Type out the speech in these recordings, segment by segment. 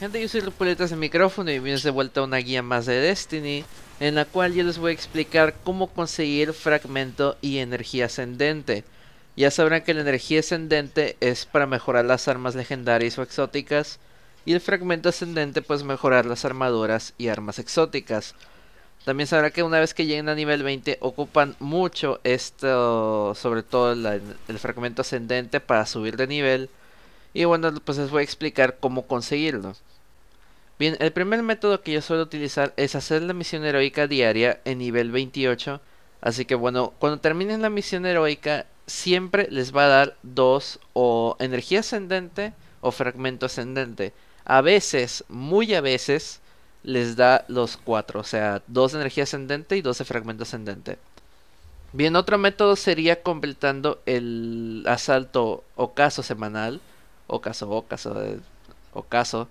Gente, yo soy Rupuletas de micrófono y bienvenidos de vuelta a una guía más de Destiny en la cual yo les voy a explicar cómo conseguir fragmento y energía ascendente. Ya sabrán que la energía ascendente es para mejorar las armas legendarias o exóticas y el fragmento ascendente pues mejorar las armaduras y armas exóticas. También sabrán que una vez que lleguen a nivel 20 ocupan mucho esto, sobre todo el fragmento ascendente para subir de nivel y bueno, pues les voy a explicar cómo conseguirlo Bien, el primer método que yo suelo utilizar es hacer la misión heroica diaria en nivel 28. Así que bueno, cuando terminen la misión heroica, siempre les va a dar dos o energía ascendente o fragmento ascendente. A veces, muy a veces, les da los cuatro. O sea, dos de energía ascendente y dos de fragmento ascendente. Bien, otro método sería completando el asalto o caso semanal o caso o caso. Eh,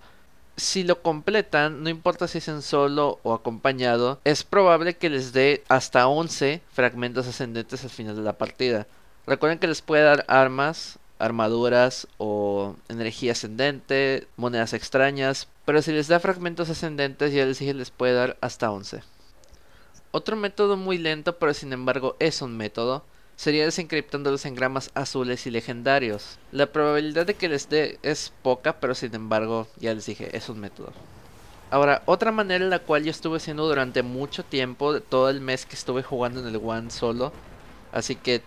si lo completan, no importa si es en solo o acompañado, es probable que les dé hasta 11 fragmentos ascendentes al final de la partida. Recuerden que les puede dar armas, armaduras o energía ascendente, monedas extrañas, pero si les da fragmentos ascendentes ya les dije les puede dar hasta 11. Otro método muy lento pero sin embargo es un método sería desencriptándolos en engramas azules y legendarios. La probabilidad de que les dé es poca, pero sin embargo, ya les dije, es un método. Ahora, otra manera en la cual yo estuve haciendo durante mucho tiempo, todo el mes que estuve jugando en el One solo, así que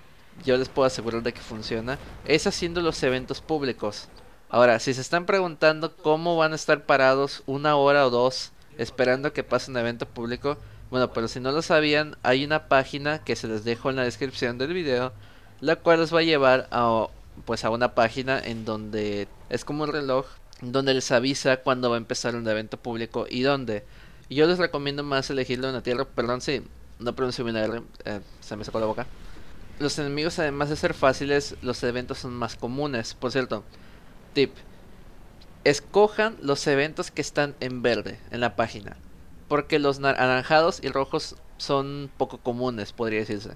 yo les puedo asegurar de que funciona, es haciendo los eventos públicos. Ahora, si se están preguntando cómo van a estar parados una hora o dos esperando que pase un evento público, bueno, pero si no lo sabían, hay una página que se les dejo en la descripción del video, la cual los va a llevar a pues a una página en donde es como un reloj donde les avisa cuándo va a empezar un evento público y dónde. yo les recomiendo más elegirlo en la tierra, perdón si no pronuncio bien R, eh, se me sacó la boca. Los enemigos además de ser fáciles, los eventos son más comunes. Por cierto, tip, escojan los eventos que están en verde en la página porque los naranjados y rojos son poco comunes, podría decirse.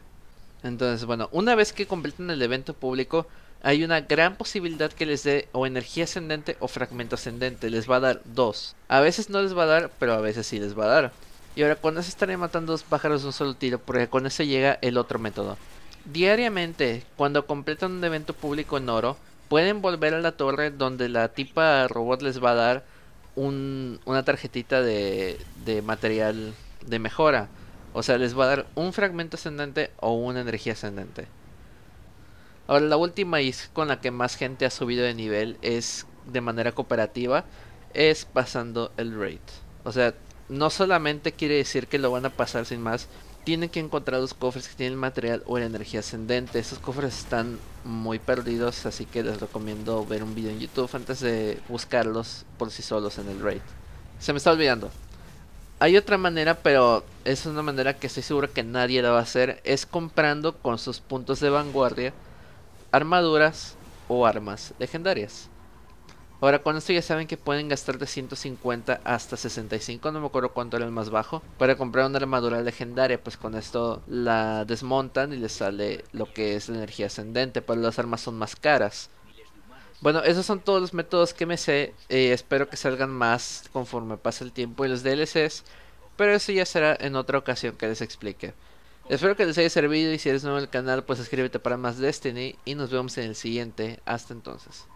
Entonces, bueno, una vez que completan el evento público, hay una gran posibilidad que les dé o energía ascendente o fragmento ascendente. Les va a dar dos. A veces no les va a dar, pero a veces sí les va a dar. Y ahora con eso estaré matando dos pájaros de un solo tiro, porque con eso llega el otro método. Diariamente, cuando completan un evento público en oro, pueden volver a la torre donde la tipa robot les va a dar una tarjetita de, de material de mejora. O sea, les va a dar un fragmento ascendente o una energía ascendente. Ahora, la última y con la que más gente ha subido de nivel es de manera cooperativa, es pasando el raid. O sea, no solamente quiere decir que lo van a pasar sin más, tienen que encontrar los cofres que tienen material o la energía ascendente. Esos cofres están muy perdidos, así que les recomiendo ver un video en YouTube antes de buscarlos por sí solos en el raid. Se me está olvidando. Hay otra manera, pero es una manera que estoy seguro que nadie la va a hacer. Es comprando con sus puntos de vanguardia armaduras o armas legendarias. Ahora con esto ya saben que pueden gastar de 150 hasta 65, no me acuerdo cuánto era el más bajo, para comprar una armadura legendaria, pues con esto la desmontan y les sale lo que es la energía ascendente, pero las armas son más caras. Bueno, esos son todos los métodos que me sé, eh, espero que salgan más conforme pase el tiempo y los DLCs, pero eso ya será en otra ocasión que les explique. Espero que les haya servido y si eres nuevo en el canal pues suscríbete para más Destiny y nos vemos en el siguiente, hasta entonces.